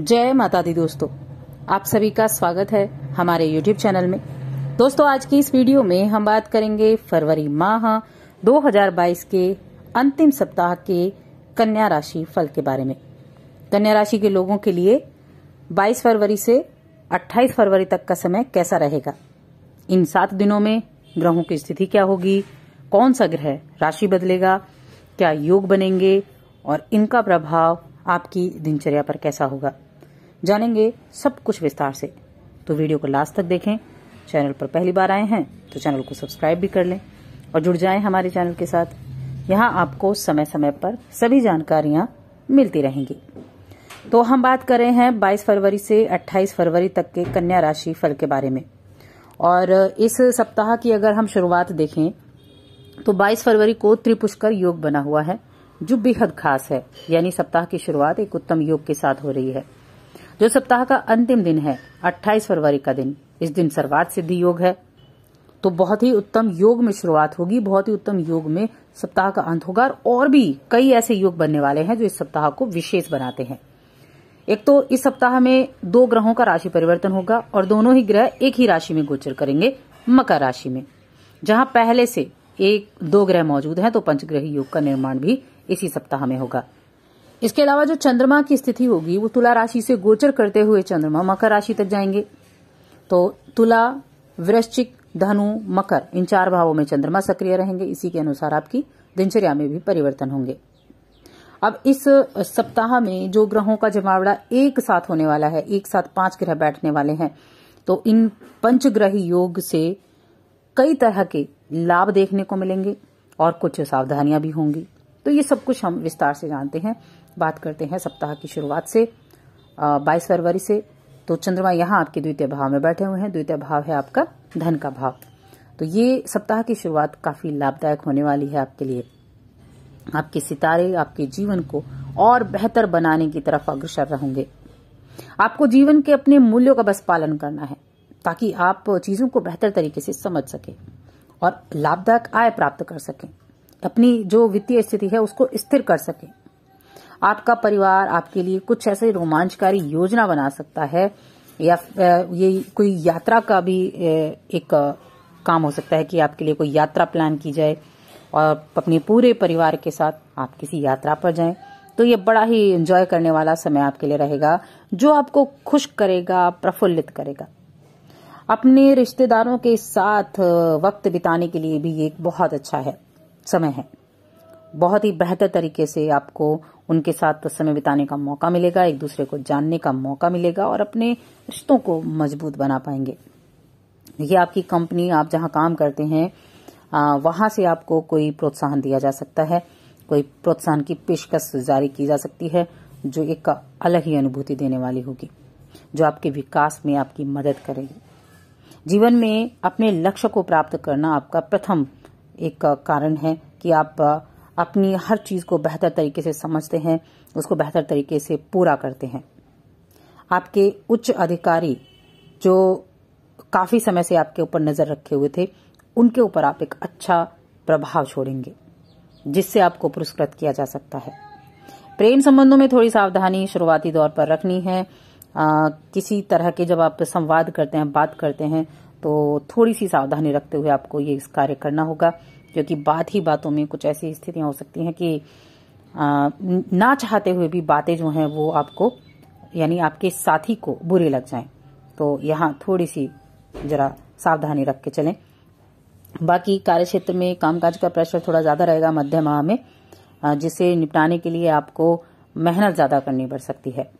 जय माता दी दोस्तों आप सभी का स्वागत है हमारे YouTube चैनल में दोस्तों आज की इस वीडियो में हम बात करेंगे फरवरी माह 2022 के अंतिम सप्ताह के कन्या राशि फल के बारे में कन्या राशि के लोगों के लिए 22 फरवरी से 28 फरवरी तक का समय कैसा रहेगा इन सात दिनों में ग्रहों की स्थिति क्या होगी कौन सा ग्रह राशि बदलेगा क्या योग बनेंगे और इनका प्रभाव आपकी दिनचर्या पर कैसा होगा जानेंगे सब कुछ विस्तार से तो वीडियो को लास्ट तक देखें चैनल पर पहली बार आए हैं तो चैनल को सब्सक्राइब भी कर लें और जुड़ जाएं हमारे चैनल के साथ यहाँ आपको समय समय पर सभी जानकारियां मिलती रहेंगी तो हम बात कर रहे हैं 22 फरवरी से 28 फरवरी तक के कन्या राशि फल के बारे में और इस सप्ताह की अगर हम शुरुआत देखें तो 22 फरवरी को त्रिपुष्कर योग बना हुआ है जो बेहद खास है यानी सप्ताह की शुरुआत एक उत्तम योग के साथ हो रही है जो सप्ताह का अंतिम दिन है 28 फरवरी का दिन इस दिन सर्वात सिद्धि योग है तो बहुत ही उत्तम योग में शुरुआत होगी बहुत ही उत्तम योग में सप्ताह का अंत होगा और भी कई ऐसे योग बनने वाले हैं जो इस सप्ताह को विशेष बनाते हैं एक तो इस सप्ताह में दो ग्रहों का राशि परिवर्तन होगा और दोनों ही ग्रह एक ही राशि में गोचर करेंगे मकर राशि में जहां पहले से एक दो ग्रह मौजूद हैं तो पंचग्रही योग का निर्माण भी इसी सप्ताह में होगा इसके अलावा जो चंद्रमा की स्थिति होगी वो तुला राशि से गोचर करते हुए चंद्रमा मकर राशि तक जाएंगे तो तुला वृश्चिक धनु मकर इन चार भावों में चंद्रमा सक्रिय रहेंगे इसी के अनुसार आपकी दिनचर्या में भी परिवर्तन होंगे अब इस सप्ताह में जो ग्रहों का जमावड़ा एक साथ होने वाला है एक साथ पांच ग्रह बैठने वाले हैं तो इन पंचग्रही योग से कई तरह के लाभ देखने को मिलेंगे और कुछ सावधानियां भी होंगी तो ये सब कुछ हम विस्तार से जानते हैं बात करते हैं सप्ताह की शुरुआत से बाईस फरवरी से तो चंद्रमा यहाँ आपके द्वितीय भाव में बैठे हुए हैं द्वितीय भाव है आपका धन का भाव तो ये सप्ताह की शुरुआत काफी लाभदायक होने वाली है आपके लिए आपके सितारे आपके जीवन को और बेहतर बनाने की तरफ अग्रसर रहेंगे आपको जीवन के अपने मूल्यों का बस पालन करना है ताकि आप चीजों को बेहतर तरीके से समझ सकें और लाभदायक आय प्राप्त कर सकें अपनी जो वित्तीय स्थिति है उसको स्थिर कर सके आपका परिवार आपके लिए कुछ ऐसे रोमांचकारी योजना बना सकता है या ये कोई यात्रा का भी एक काम हो सकता है कि आपके लिए कोई यात्रा प्लान की जाए और अपने पूरे परिवार के साथ आप किसी यात्रा पर जाएं तो ये बड़ा ही एंजॉय करने वाला समय आपके लिए रहेगा जो आपको खुश करेगा प्रफुल्लित करेगा अपने रिश्तेदारों के साथ वक्त बिताने के लिए भी ये बहुत अच्छा है समय है बहुत ही बेहतर तरीके से आपको उनके साथ समय बिताने का मौका मिलेगा एक दूसरे को जानने का मौका मिलेगा और अपने रिश्तों को मजबूत बना पाएंगे ये आपकी कंपनी आप जहां काम करते हैं वहां से आपको कोई प्रोत्साहन दिया जा सकता है कोई प्रोत्साहन की पेशकश जारी की जा सकती है जो एक अलग ही अनुभूति देने वाली होगी जो आपके विकास में आपकी मदद करेगी जीवन में अपने लक्ष्य को प्राप्त करना आपका प्रथम एक कारण है कि आप अपनी हर चीज को बेहतर तरीके से समझते हैं उसको बेहतर तरीके से पूरा करते हैं आपके उच्च अधिकारी जो काफी समय से आपके ऊपर नजर रखे हुए थे उनके ऊपर आप एक अच्छा प्रभाव छोड़ेंगे जिससे आपको पुरस्कृत किया जा सकता है प्रेम संबंधों में थोड़ी सावधानी शुरुआती दौर पर रखनी है आ, किसी तरह के जब आप संवाद करते हैं बात करते हैं तो थोड़ी सी सावधानी रखते हुए आपको ये इस कार्य करना होगा क्योंकि बात ही बातों में कुछ ऐसी स्थितियां हो सकती हैं कि आ, ना चाहते हुए भी बातें जो हैं वो आपको यानी आपके साथी को बुरे लग जाएं तो यहाँ थोड़ी सी जरा सावधानी रख के चलें बाकी कार्य क्षेत्र में कामकाज का प्रेशर थोड़ा ज्यादा रहेगा मध्य माह में जिसे निपटाने के लिए आपको मेहनत ज्यादा करनी पड़ सकती है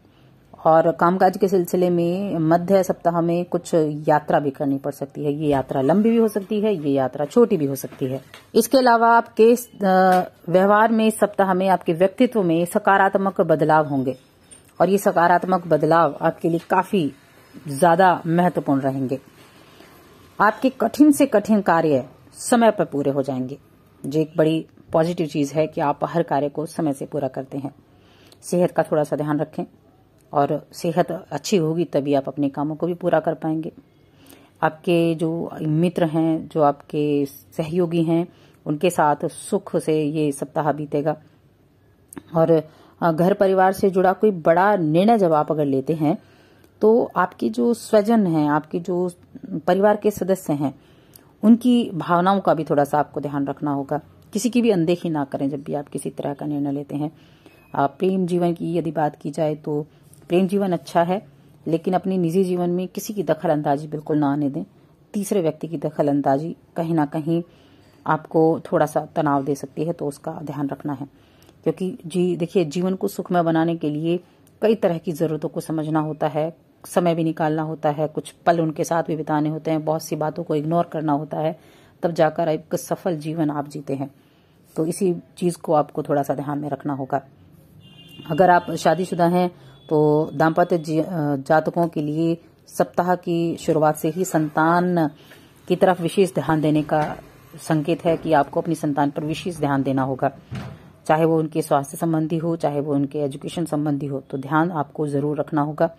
और कामकाज के सिलसिले में मध्य सप्ताह में कुछ यात्रा भी करनी पड़ सकती है ये यात्रा लंबी भी हो सकती है ये यात्रा छोटी भी हो सकती है इसके अलावा आपके व्यवहार में इस सप्ताह में आपके व्यक्तित्व में सकारात्मक बदलाव होंगे और ये सकारात्मक बदलाव आपके लिए काफी ज्यादा महत्वपूर्ण रहेंगे आपके कठिन से कठिन कार्य समय पर पूरे हो जाएंगे जो एक बड़ी पॉजिटिव चीज है कि आप हर कार्य को समय से पूरा करते हैं सेहत का थोड़ा सा ध्यान रखें और सेहत अच्छी होगी तभी आप अपने कामों को भी पूरा कर पाएंगे आपके जो मित्र हैं जो आपके सहयोगी हैं उनके साथ सुख से ये सप्ताह बीतेगा और घर परिवार से जुड़ा कोई बड़ा निर्णय जब आप अगर लेते हैं तो आपके जो स्वजन हैं आपके जो परिवार के सदस्य हैं उनकी भावनाओं का भी थोड़ा सा आपको ध्यान रखना होगा किसी की भी अनदेखी ना करें जब भी आप किसी तरह का निर्णय लेते हैं प्रेम जीवन की यदि बात की जाए तो प्रेम जीवन अच्छा है लेकिन अपने निजी जीवन में किसी की दखल अंदाजी बिल्कुल ना आने दें तीसरे व्यक्ति की दखल अंदाजी कहीं ना कहीं आपको थोड़ा सा तनाव दे सकती है तो उसका ध्यान रखना है क्योंकि जी देखिए जीवन को सुखमय बनाने के लिए कई तरह की ज़रूरतों को समझना होता है समय भी निकालना होता है कुछ पल उनके साथ भी बिताने होते हैं बहुत सी बातों को इग्नोर करना होता है तब जाकर एक सफल जीवन आप जीते हैं तो इसी चीज़ को आपको थोड़ा सा ध्यान में रखना होगा अगर आप शादीशुदा हैं तो दाम्पत्य जातकों के लिए सप्ताह की शुरुआत से ही संतान की तरफ विशेष ध्यान देने का संकेत है कि आपको अपनी संतान पर विशेष ध्यान देना होगा चाहे वो उनके स्वास्थ्य संबंधी हो चाहे वो उनके एजुकेशन संबंधी हो तो ध्यान आपको जरूर रखना होगा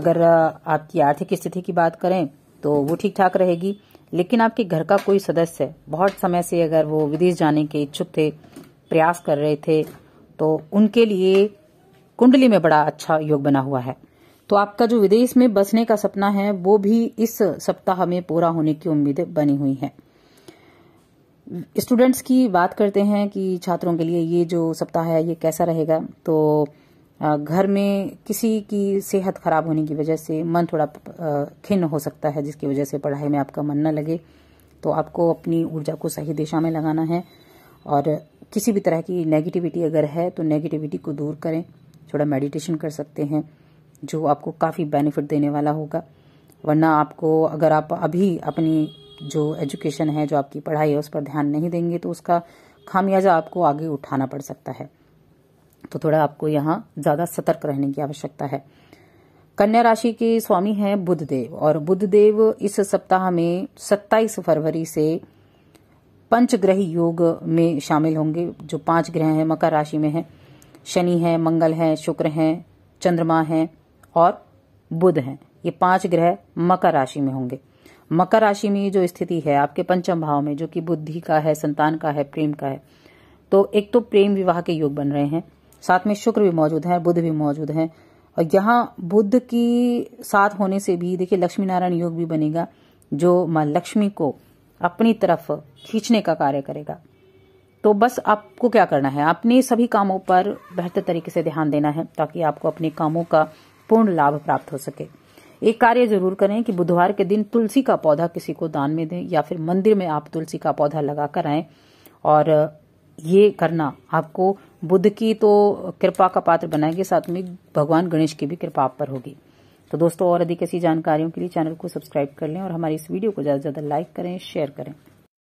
अगर आपकी आर्थिक स्थिति की बात करें तो वो ठीक ठाक रहेगी लेकिन आपके घर का कोई सदस्य बहुत समय से अगर वो विदेश जाने के इच्छुक थे प्रयास कर रहे थे तो उनके लिए कुंडली में बड़ा अच्छा योग बना हुआ है तो आपका जो विदेश में बसने का सपना है वो भी इस सप्ताह में पूरा होने की उम्मीद बनी हुई है स्टूडेंट्स की बात करते हैं कि छात्रों के लिए ये जो सप्ताह है ये कैसा रहेगा तो घर में किसी की सेहत खराब होने की वजह से मन थोड़ा खिन्न हो सकता है जिसकी वजह से पढ़ाई में आपका मन न लगे तो आपको अपनी ऊर्जा को सही दिशा में लगाना है और किसी भी तरह की नेगेटिविटी अगर है तो नेगेटिविटी को दूर करें थोड़ा मेडिटेशन कर सकते हैं जो आपको काफ़ी बेनिफिट देने वाला होगा वरना आपको अगर आप अभी अपनी जो एजुकेशन है जो आपकी पढ़ाई है उस पर ध्यान नहीं देंगे तो उसका खामियाजा आपको आगे उठाना पड़ सकता है तो थोड़ा आपको यहाँ ज़्यादा सतर्क रहने की आवश्यकता है कन्या राशि के स्वामी हैं बुद्ध देव और बुद्ध देव इस सप्ताह में 27 फरवरी से पंचग्रही योग में शामिल होंगे जो पांच ग्रह हैं मकर राशि में हैं शनि है मंगल है शुक्र है चंद्रमा है और बुध है ये पांच ग्रह मकर राशि में होंगे मकर राशि में जो स्थिति है आपके पंचम भाव में जो कि बुद्धि का है संतान का है प्रेम का है तो एक तो प्रेम विवाह के योग बन रहे हैं साथ में शुक्र भी मौजूद है बुद्ध भी मौजूद है और यहाँ बुद्ध की साथ होने से भी देखिए लक्ष्मी नारायण योग भी बनेगा जो माँ लक्ष्मी को अपनी तरफ खींचने का कार्य करेगा तो बस आपको क्या करना है अपने सभी कामों पर बेहतर तरीके से ध्यान देना है ताकि आपको अपने कामों का पूर्ण लाभ प्राप्त हो सके एक कार्य जरूर करें कि बुधवार के दिन तुलसी का पौधा किसी को दान में दें या फिर मंदिर में आप तुलसी का पौधा लगा कर आए और ये करना आपको बुद्ध की तो कृपा का पात्र बनाएंगे साथ में भगवान गणेश की भी कृपा आप पर होगी तो दोस्तों और अधिक ऐसी जानकारियों के लिए चैनल को सब्सक्राइब कर लें और हमारी इस वीडियो को ज़्यादा से ज़्यादा लाइक करें शेयर करें